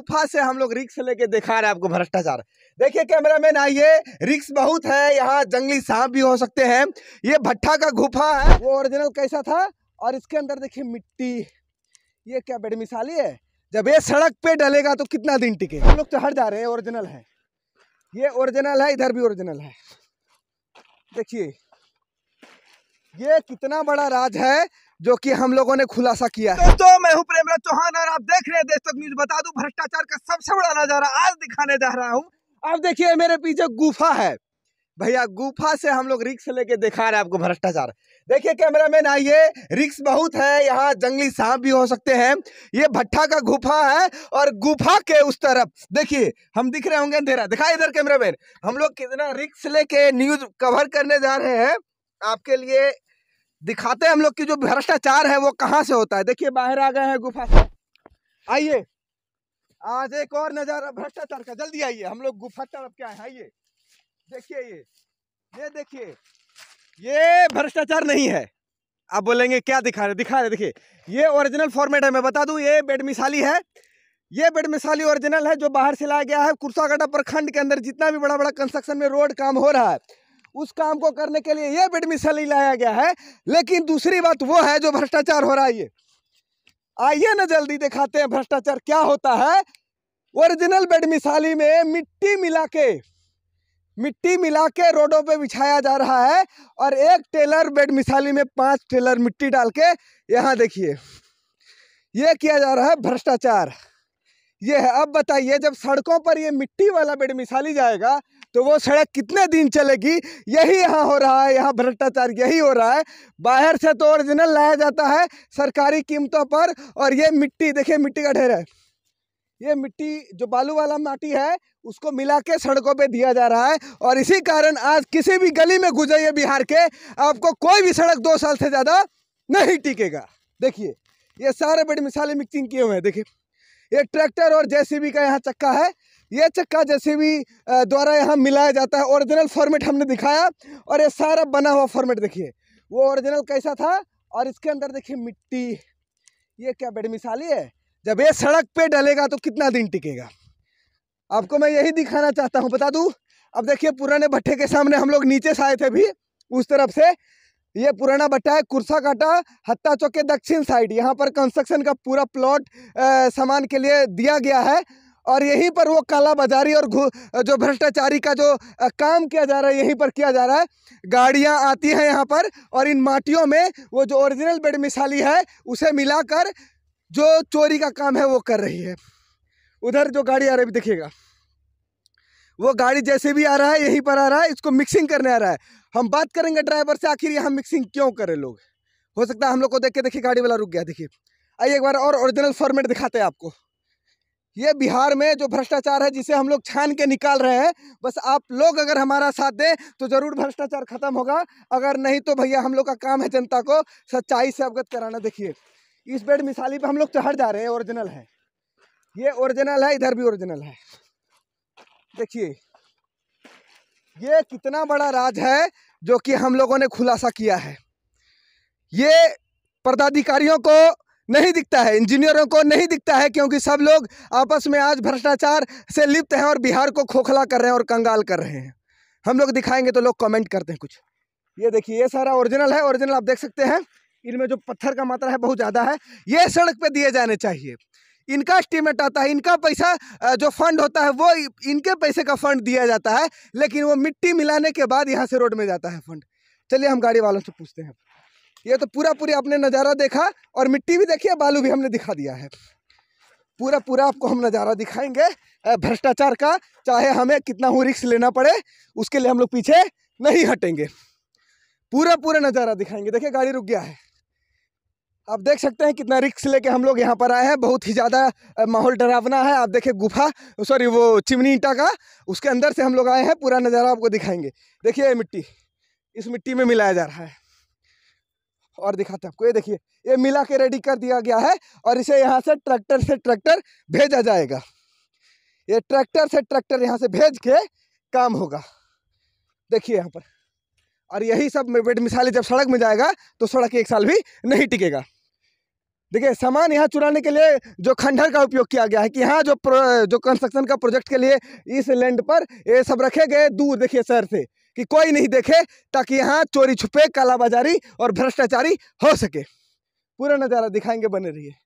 गुफा से हम लोग रिक्स लेके दिखा रहे हैं आपको भ्रष्टाचार देखिए कैमरा मैन आइए रिक्स बहुत है यहाँ जंगली सांप भी हो सकते हैं ये भट्टा का गुफा है वो ओरिजिनल कैसा था और इसके अंदर देखिए मिट्टी ये क्या बेडमिसाली है जब ये सड़क पे डलेगा तो कितना दिन टिके हम लोग तो हट जा रहे हैं ओरिजिनल है ये ओरिजिनल है इधर भी ओरिजिनल है देखिए ये कितना बड़ा राज है जो कि हम लोगों ने खुलासा किया है तो मैं हूं प्रेमराज चौहान और आप देख रहे हैं देश तक न्यूज बता दूं भ्रष्टाचार का सबसे बड़ा नजारा आज दिखाने जा रहा हूं आप देखिए मेरे पीछे गुफा है भैया गुफा से हम लोग रिक्स लेके दिखा रहे हैं आपको भ्रष्टाचार देखिए कैमरा मैन आइए रिक्स बहुत है यहाँ जंगली सांप भी हो सकते हैं ये भट्टा का गुफा है और गुफा के उस तरफ देखिए हम दिख रहे होंगे अंधेरा दिखाए इधर कैमरा मैन हम लोग कितना रिक्स लेके न्यूज कवर करने जा रहे हैं आपके लिए दिखाते हैं हम लोग की जो भ्रष्टाचार है वो कहाँ से होता है देखिए बाहर आ गए हैं गुफा से आइए आज एक और नज़ारा भ्रष्टाचार का जल्दी आइए हम लोग गुफा तरफ क्या है आइए देखिए ये ये देखिए ये भ्रष्टाचार नहीं है आप बोलेंगे क्या दिखा रहे दिखा रहे देखिए ये ओरिजिनल फॉर्मेट है मैं बता दूं ये बेडमिसाली है ये बेडमिसाली ओरिजिनल है जो बाहर से लाया गया है कुर्सागढ़ा प्रखंड के अंदर जितना भी बड़ा बड़ा कंस्ट्रक्शन में रोड काम हो रहा है उस काम को करने के लिए यह बेडमिशन लाया गया है लेकिन दूसरी बात वो है जो भ्रष्टाचार हो रहा है ये आइए ना जल्दी दिखाते हैं भ्रष्टाचार क्या होता है ओरिजिनल बेडमिसाली में मिट्टी मिला के मिट्टी मिला के रोडों पे बिछाया जा रहा है और एक टेलर बेडमिसाली में पांच टेलर मिट्टी डाल के यहाँ देखिए यह किया जा रहा है भ्रष्टाचार ये है अब बताइए जब सड़कों पर ये मिट्टी वाला बेड मिसाली जाएगा तो वो सड़क कितने दिन चलेगी यही यहाँ हो रहा है यहाँ भ्रष्टाचार यही हो रहा है बाहर से तो ओरिजिनल लाया जाता है सरकारी कीमतों पर और ये मिट्टी देखिए मिट्टी का ढेर है ये मिट्टी जो बालू वाला माटी है उसको मिला के सड़कों पे दिया जा रहा है और इसी कारण आज किसी भी गली में गुजरिए बिहार के आपको कोई भी सड़क दो साल से ज़्यादा नहीं टिकेगा देखिए ये सारे बड़े मिसाले मिक्सिंग किए हुए हैं देखिए ये ट्रैक्टर और जेसीबी का यहाँ चक्का है ये चक्का जेसीबी द्वारा यहाँ मिलाया जाता है ओरिजिनल फॉर्मेट हमने दिखाया और ये सारा बना हुआ फॉर्मेट देखिए वो ओरिजिनल कैसा था और इसके अंदर देखिए मिट्टी ये क्या बेडमिसाली है जब ये सड़क पे डलेगा तो कितना दिन टिकेगा आपको मैं यही दिखाना चाहता हूँ बता दूँ अब देखिए पुराने भट्टे के सामने हम लोग नीचे से आए थे भी उस तरफ से ये पुराना बट्टा है कुर्सा काटा हत्ता चौक के दक्षिण साइड यहाँ पर कंस्ट्रक्शन का पूरा प्लॉट सामान के लिए दिया गया है और यहीं पर वो काला बाजारी और जो भ्रष्टाचारी का जो काम किया जा रहा है यहीं पर किया जा रहा है गाड़ियाँ आती हैं यहाँ पर और इन माटियों में वो जो ओरिजिनल बेड मिसाली है उसे मिलाकर जो चोरी का काम है वो कर रही है उधर जो गाड़ी आ रही है देखिएगा वो गाड़ी जैसे भी आ रहा है यहीं पर आ रहा है इसको मिक्सिंग करने आ रहा है हम बात करेंगे ड्राइवर से आखिर यहाँ मिक्सिंग क्यों करें लोग हो सकता है हम लोग को देख के देखिए गाड़ी वाला रुक गया देखिए आइए एक बार और ओरिजिनल फॉर्मेट दिखाते हैं आपको ये बिहार में जो भ्रष्टाचार है जिसे हम लोग छान के निकाल रहे हैं बस आप लोग अगर हमारा साथ दें तो ज़रूर भ्रष्टाचार खत्म होगा अगर नहीं तो भैया हम लोग का काम है जनता को सच्चाई से अवगत कराना देखिए इस बेड मिसाली पर हम लोग चढ़ जा रहे हैं ओरिजिनल है ये ओरिजिनल है इधर भी ओरिजिनल है देखिए ये कितना बड़ा राज है जो कि हम लोगों ने खुलासा किया है ये पदाधिकारियों को नहीं दिखता है इंजीनियरों को नहीं दिखता है क्योंकि सब लोग आपस में आज भ्रष्टाचार से लिप्त हैं और बिहार को खोखला कर रहे हैं और कंगाल कर रहे हैं हम लोग दिखाएंगे तो लोग कमेंट करते हैं कुछ ये देखिए ये सारा ओरिजिनल है ओरिजिनल आप देख सकते हैं इनमें जो पत्थर का मात्रा है बहुत ज़्यादा है ये सड़क पर दिए जाने चाहिए इनका एस्टीमेट आता है इनका पैसा जो फंड होता है वो इनके पैसे का फंड दिया जाता है लेकिन वो मिट्टी मिलाने के बाद यहाँ से रोड में जाता है फंड चलिए हम गाड़ी वालों से पूछते हैं ये तो पूरा पूरी आपने नज़ारा देखा और मिट्टी भी देखी है बालू भी हमने दिखा दिया है पूरा पूरा आपको हम नज़ारा दिखाएंगे भ्रष्टाचार का चाहे हमें कितना हो रिक्स लेना पड़े उसके लिए हम लोग पीछे नहीं हटेंगे पूरा पूरा नज़ारा दिखाएंगे देखिए गाड़ी रुक गया है आप देख सकते हैं कितना रिक्स लेके हम लोग यहाँ पर आए हैं बहुत ही ज़्यादा माहौल डरावना है आप देखें गुफा सॉरी वो चिमनी ईटा का उसके अंदर से हम लोग आए हैं पूरा नज़ारा आपको दिखाएंगे देखिए ये मिट्टी इस मिट्टी में मिलाया जा रहा है और दिखाते हैं आपको ये देखिए ये मिला के रेडी कर दिया गया है और इसे यहाँ से ट्रैक्टर से ट्रैक्टर भेजा जाएगा ये ट्रैक्टर से ट्रैक्टर यहाँ से भेज के काम होगा देखिए यहाँ पर और यही सब बेट मिसाले जब सड़क में जाएगा तो सड़क एक साल भी नहीं टिकेगा देखिए सामान यहाँ चुराने के लिए जो खंडहर का उपयोग किया गया है कि यहाँ जो जो कंस्ट्रक्शन का प्रोजेक्ट के लिए इस लैंड पर ये सब रखे गए दूर देखिए शहर से कि कोई नहीं देखे ताकि यहाँ चोरी छुपे कालाबाजारी और भ्रष्टाचारी हो सके पूरा नज़ारा दिखाएंगे बने रहिए